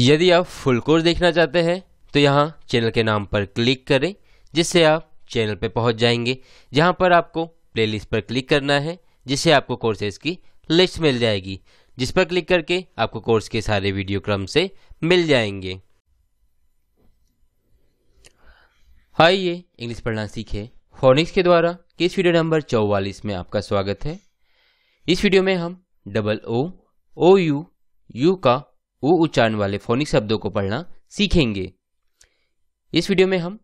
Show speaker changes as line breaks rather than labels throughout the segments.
यदि आप full course देखना चाहते हैं तो यहाँ चैनल के नाम पर क्लिक करें जिससे आप चैनल पर पहुँच जाएंगे जहाँ पर आपको प्लेलिस्ट पर क्लिक करना है जिससे आपको कोर्सेज की लिस्ट मिल जाएगी जिस पर क्लिक करके आपको कोर्स के सारे वीडियो क्रम से मिल जाएंगे आइए इंग्लिश पढ़ना सीखे फोनिक्स के द्वारा किस वीडियो नंबर चौवालीस में आपका स्वागत है इस वीडियो में हम double O O U U का ऊ उच्चारण वाले फोनिक शब्दों को पढ़ना सीखेंगे इस वीडियो में हम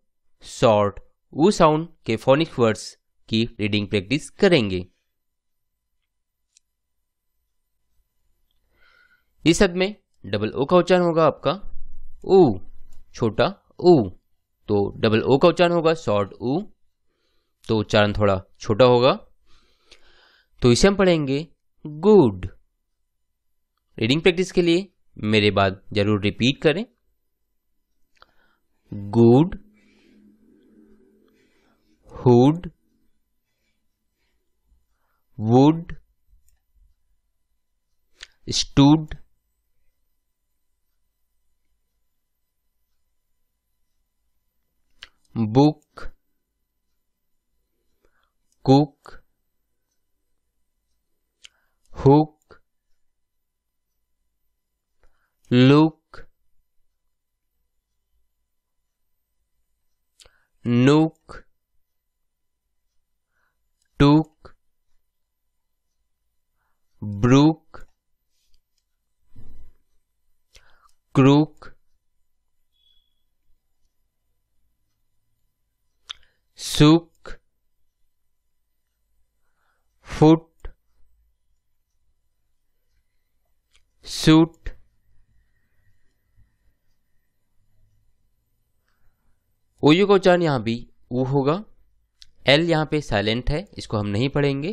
शॉर्ट ऊ साउंड के फोनिक वर्ड्स की रीडिंग प्रैक्टिस करेंगे इस शब्द में डबल ओ का उच्चारण होगा आपका ऊ छोटा ऊ तो डबल ओ का उच्चारण होगा शॉर्ट ऊ तो उच्चारण थोड़ा छोटा होगा तो इसे हम पढ़ेंगे गुड रीडिंग प्रैक्टिस के लिए मेरे बाद जरूर रिपीट करें
good hood wood stood book cook hook Luke, Nuke, Took, Brook, Crook, Sook, Foot, Suit,
O U का उच्चारण यहाँ भी ऊ होगा एल यहाँ पे साइलेंट है इसको हम नहीं पढ़ेंगे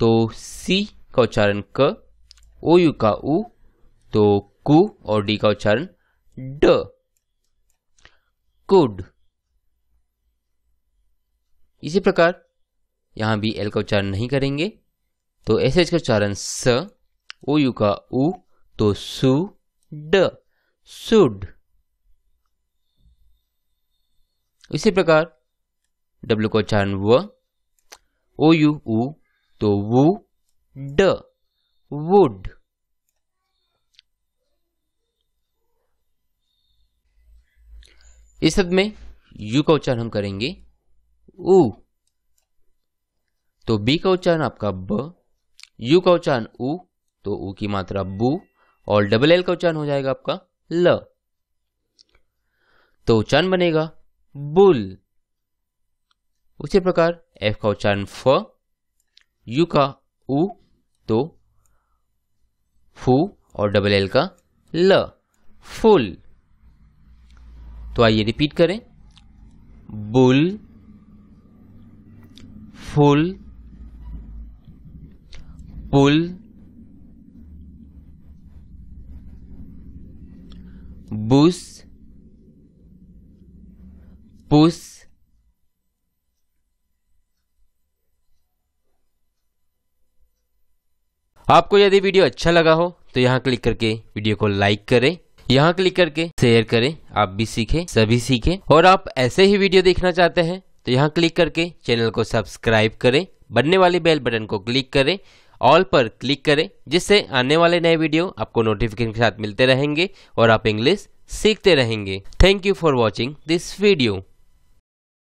तो सी का उच्चारण क ओ यू का ऊ तो कु और डी का उच्चारण ड कुड इसी प्रकार यहां भी एल का उच्चारण नहीं करेंगे तो एस एच का उच्चारण स ओ यू का ऊ तो सु ड सुड इसी प्रकार डब्ल्यू का उच्चारण व ओ यू
ऊ तो वु
ड वुड इस शब्द में यू का उच्चारण हम करेंगे ऊ तो बी का उच्चारण आपका ब यू का उच्चारण ऊ तो ऊ की मात्रा बू और डबल एल का उच्चारण हो जाएगा आपका ल तो उच्चारण बनेगा बुल उसी प्रकार एफ का उच्चारण फ यू का उ तो फू और डबल एल का ल फुल तो आइए रिपीट करें
बुल फुल पुल बुस puss
आपको यदि वीडियो अच्छा लगा हो तो यहाँ क्लिक करके वीडियो को लाइक करें यहाँ क्लिक करके शेयर करें आप भी सीखें सभी सीखें और आप ऐसे ही वीडियो देखना चाहते हैं तो यहाँ क्लिक करके चैनल को सब्सक्राइब करें बनने वाले बेल बटन को क्लिक करें ऑल पर क्लिक करें जिससे आने वाले नए वीडियो आपको नोटिफिकेशन के साथ मिलते रहेंगे और आप इंग्लिश सीखते रहेंगे thank you for watching this video